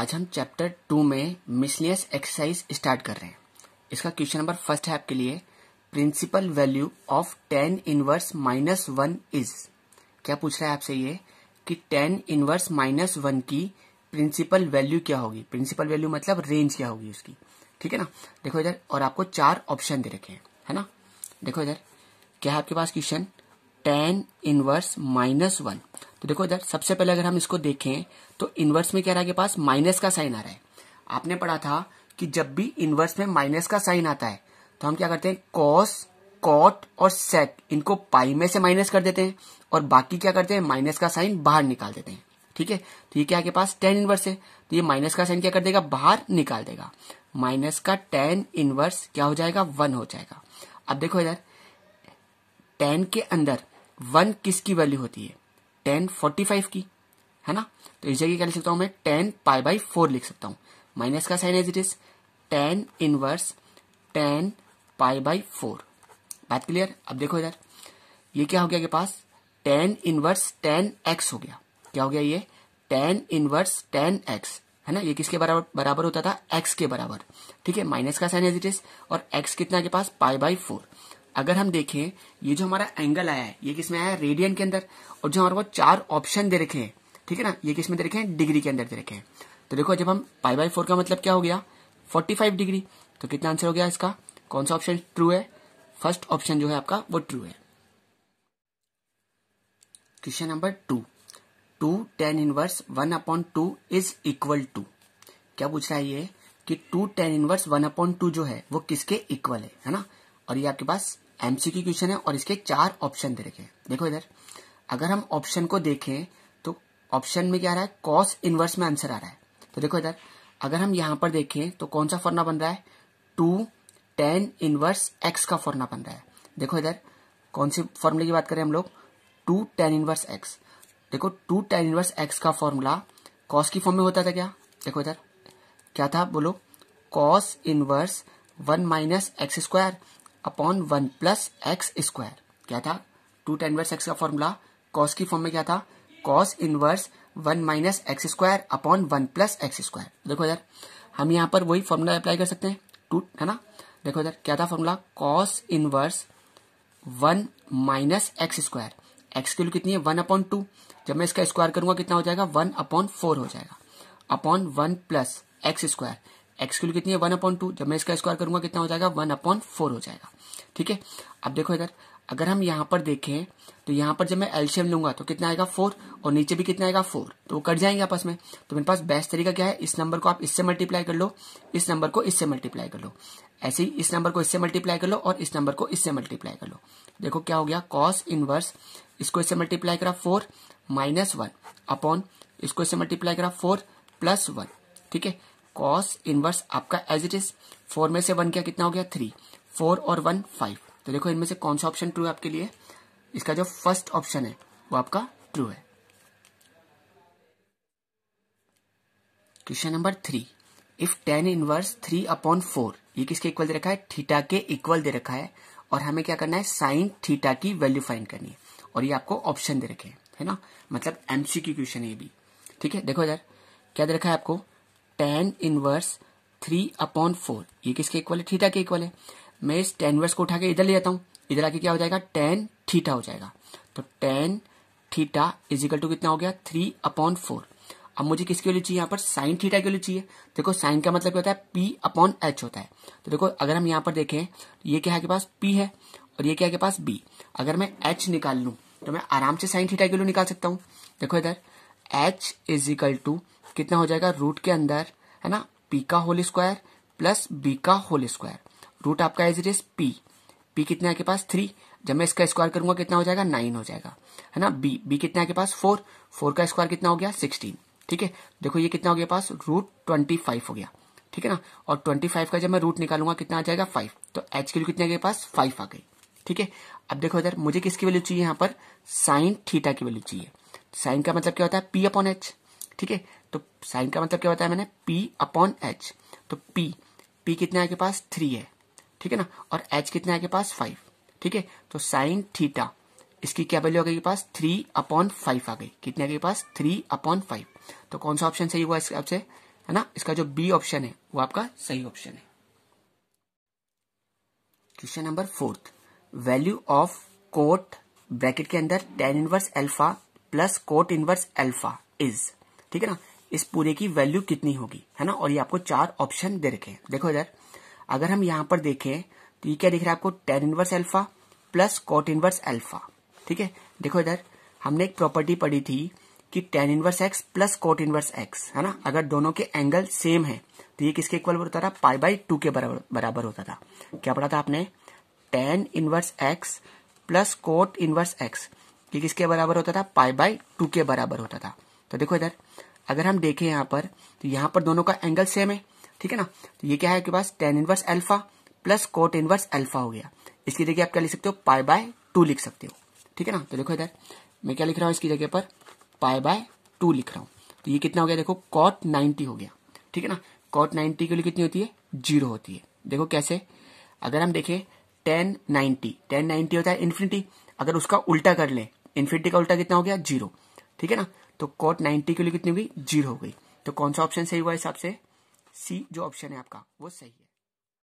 आज हम chapter two में मिसलियस एक्सरसाइज स्टार्ट कर रहे हैं इसका क्वेश्चन नंबर फर्स्ट है आपके लिए principal value of tan inverse minus one is क्या पूछ रहा है आपसे ये कि टेन इनवर्स माइनस वन की प्रिंसिपल वैल्यू क्या होगी प्रिंसिपल वैल्यू मतलब रेंज क्या होगी उसकी ठीक है ना देखो इधर और आपको चार ऑप्शन दे रखे हैं है ना देखो इधर क्या है आपके पास question tan inverse minus one तो देखो इधर सबसे पहले अगर हम इसको देखें तो इनवर्स में क्या रहा के पास माइनस का साइन आ रहा है आपने पढ़ा था कि जब भी इनवर्स में माइनस का साइन आता है तो हम क्या करते हैं कॉस कॉट और सेट इनको पाई में से माइनस कर देते हैं और बाकी क्या करते हैं माइनस का साइन बाहर निकाल देते हैं ठीक है तो ये क्या के पास टेन इनवर्स है तो ये माइनस का साइन क्या कर देगा बाहर निकाल देगा माइनस का टेन इनवर्स क्या हो जाएगा वन हो जाएगा अब देखो इधर टेन के अंदर वन किसकी वैल्यू होती है टेन फोर्टी फाइव की है ना तो इस जगह क्या लिख सकता हूं मैं टेन पाई बाई फोर लिख सकता हूं माइनस का sign as it is tan inverse tan pi by four बात क्लियर अब देखो इधर ये क्या हो गया के पास टेन इनवर्स टेन एक्स हो गया क्या हो गया ये टेन इनवर्स टेन एक्स है ना ये किसके बराबर बराबर होता था एक्स के बराबर ठीक है माइनस का साइन एज इट इज और एक्स कितना के पास पाई बाई फोर अगर हम देखें ये जो हमारा एंगल आया है ये किसमें आया है रेडियन के अंदर और जो हमारे चार ऑप्शन दे रखे हैं ठीक है ना ये किसमें दे रखे हैं डिग्री के अंदर दे रखे हैं तो देखो जब हम पाई बाई फोर का मतलब क्या हो गया फोर्टी फाइव डिग्री तो कितना आंसर हो गया इसका कौन सा ऑप्शन ट्रू है फर्स्ट ऑप्शन जो है आपका वो ट्रू है question number two two tan inverse one upon two is equal to क्या पूछ रहा है ये कि two tan inverse one upon two जो है वो किसके इक्वल है है ना और ये आपके पास एमसीक्यू क्वेश्चन है और इसके चार ऑप्शन दे रखे देखो इधर अगर हम ऑप्शन को देखें तो ऑप्शन में क्या आ रहा है कॉस इनवर्स में आंसर आ रहा है तो देखो इधर अगर हम यहां पर देखें तो कौन सा फॉर्ना बन रहा है टू टेन इनवर्स एक्स का फॉर्ना बन रहा है देखो इधर कौन सी फॉर्मूले की बात करें हम लोग टू टेन इनवर्स एक्स देखो टू टेन इनवर्स एक्स का फॉर्मूला कॉस की फॉर्म में होता था क्या देखो इधर क्या था बोलो cos inverse one minus x square upon one plus x square क्या था टू टेन वर्स एक्स का फॉर्मूला कॉस की फॉर्म में क्या था cos inverse one minus x square upon one plus x square देखो इधर हम यहाँ पर वही फॉर्मूला अप्लाई कर सकते हैं टू है ना देखो इधर क्या था formula cos inverse one minus x square x की कितनी है वन अपॉन टू जब मैं इसका स्क्वायर करूंगा कितना हो जाएगा वन अपॉन फोर हो जाएगा upon one plus x square x की कितनी है वन अपॉइंट टू जब मैं इसका स्क्वायर करूंगा कितना हो जाएगा वन अपॉइंट फोर हो जाएगा ठीक है अब देखो इधर अगर हम यहाँ पर देखें तो यहाँ पर जब मैं एल्शियम लूंगा तो कितना आएगा फोर और नीचे भी कितना आएगा फोर तो वो कट जाएंगे आपस में तो मेरे पास बेस्ट तरीका क्या है इस नंबर को आप इससे मल्टीप्लाई कर लो इस नंबर को इससे मल्टीप्लाई कर लो ऐसे ही इस नंबर को इससे मल्टीप्लाई कर लो और इस नंबर को इससे मल्टीप्लाई कर लो देखो क्या हो गया कॉस इनवर्स इसको इससे मल्टीप्लाई करा फोर माइनस वन अपॉन इसको इससे मल्टीप्लाई करा फोर प्लस वन ठीक है कॉस इनवर्स आपका एज इट इज फोर में से वन क्या कितना हो गया थ्री फोर और वन फाइव तो देखो इनमें से कौन सा ऑप्शन ट्रू है आपके लिए इसका जो फर्स्ट ऑप्शन है वो आपका ट्रू है question number three if tan inverse three upon four ये किसके इक्वल दे रखा है थीटा के इक्वल दे रखा है और हमें क्या करना है साइन थीटा की वैल्यू फाइंड करनी है और ये आपको ऑप्शन दे रखे हैं है ना मतलब एमसीक्यू क्वेश्चन है ये भी ठीक है देखो यार क्या दे रखा है आपको tan inverse three upon four ये किसके इक्वल है थीटा के इक्वल है मैं इस टेन इनवर्स को उठा के इधर ले जाता हूं इधर आके क्या हो जाएगा टेन थीटा हो जाएगा तो टेन थीटा इजिकल टू कितना हो गया थ्री अपॉन फोर अब मुझे किसकी वैल्यू चाहिए यहाँ पर साइन थीटा की वैल्यू चाहिए देखो साइन का मतलब क्या होता है पी अपॉन एच होता है तो देखो अगर हम यहाँ पर देखें ये क्या है के पास पी है और ये क्या है के पास बी अगर मैं एच निकाल लू तो मैं आराम से साइन थीटा की वैल्यू निकाल सकता हूँ देखो इधर एच इज इक्वल टू कितना हो जाएगा रूट के अंदर है ना पी का होल स्क्वायर प्लस बी का होल स्क्वायर रूट आपका as it is p p कितने आपके के पास थ्री जब मैं इसका स्क्वायर करूंगा कितना हो जाएगा नाइन हो जाएगा है ना बी बी कितने आपके के पास फोर फोर का स्क्वायर कितना हो गया सिक्सटीन ठीक है देखो ये कितना हो गया पास रूट ट्वेंटी फाइव हो गया ठीक है ना और ट्वेंटी फाइव का जब मैं रूट निकालूंगा कितना आ जाएगा फाइव तो एच की कितने के पास फाइव आ गई ठीक है अब देखो इधर मुझे किसकी वैल्यू चाहिए यहां पर साइन थीटा की वैल्यू चाहिए साइन का मतलब क्या होता है पी अपॉन एच ठीक है तो साइन का मतलब क्या होता है मैंने पी अपॉन एच तो पी पी कितने आगे पास थ्री है ठीक है ना और एच कितने आगे पास फाइव ठीक है तो साइन थीटा इसकी क्या वैल्यू आ गई पास थ्री अपॉन फाइव आ गई कितने आगे पास थ्री अपॉन फाइव तो कौन सा ऑप्शन सही हुआ इसके आपसे है ना इसका जो बी ऑप्शन है वो आपका सही ऑप्शन है question number fourth value of cot bracket के अंदर tan inverse alpha plus cot inverse alpha is ठीक है ना इस पूरे की वैल्यू कितनी होगी है ना और ये आपको चार ऑप्शन दे रखे हैं देखो इधर अगर हम यहाँ पर देखें तो ये क्या दिख रहा है आपको tan inverse alpha plus cot inverse alpha ठीक है देखो इधर हमने एक प्रॉपर्टी पढ़ी थी कि tan inverse x plus cot inverse x है ना अगर दोनों के एंगल सेम है तो ये किसके इक्वल होता था पाई बाई टू के बराबर बराबर होता था क्या पढ़ा था आपने tan inverse x plus cot inverse x ये किसके बराबर होता था पाई बाई टू के बराबर होता था तो देखो इधर अगर हम देखें यहाँ पर तो यहां पर दोनों का एंगल सेम है ठीक है ना तो ये क्या है आपके पास tan inverse alpha plus cot inverse alpha हो गया इसकी जगह आप क्या लिख सकते हो पाई बाय टू लिख सकते हो ठीक है ना तो देखो इधर मैं क्या लिख रहा हूँ इसकी जगह पर पाई बाय टू लिख रहा हूं तो ये कितना हो गया देखो कॉट नाइन्टी हो गया ठीक है ना कॉट नाइन्टी के लिए कितनी होती है जीरो होती है देखो कैसे अगर हम देखें टेन नाइन्टी टेन नाइन्टी होता है इन्फिनिटी अगर उसका उल्टा कर ले इन्फिनिटी का उल्टा कितना हो गया जीरो ठीक है ना तो कॉट नाइन्टी के लिए कितनी हुई जीरो हो गई तो कौन सा ऑप्शन सही हुआ हिसाब से सी जो ऑप्शन है आपका वो सही है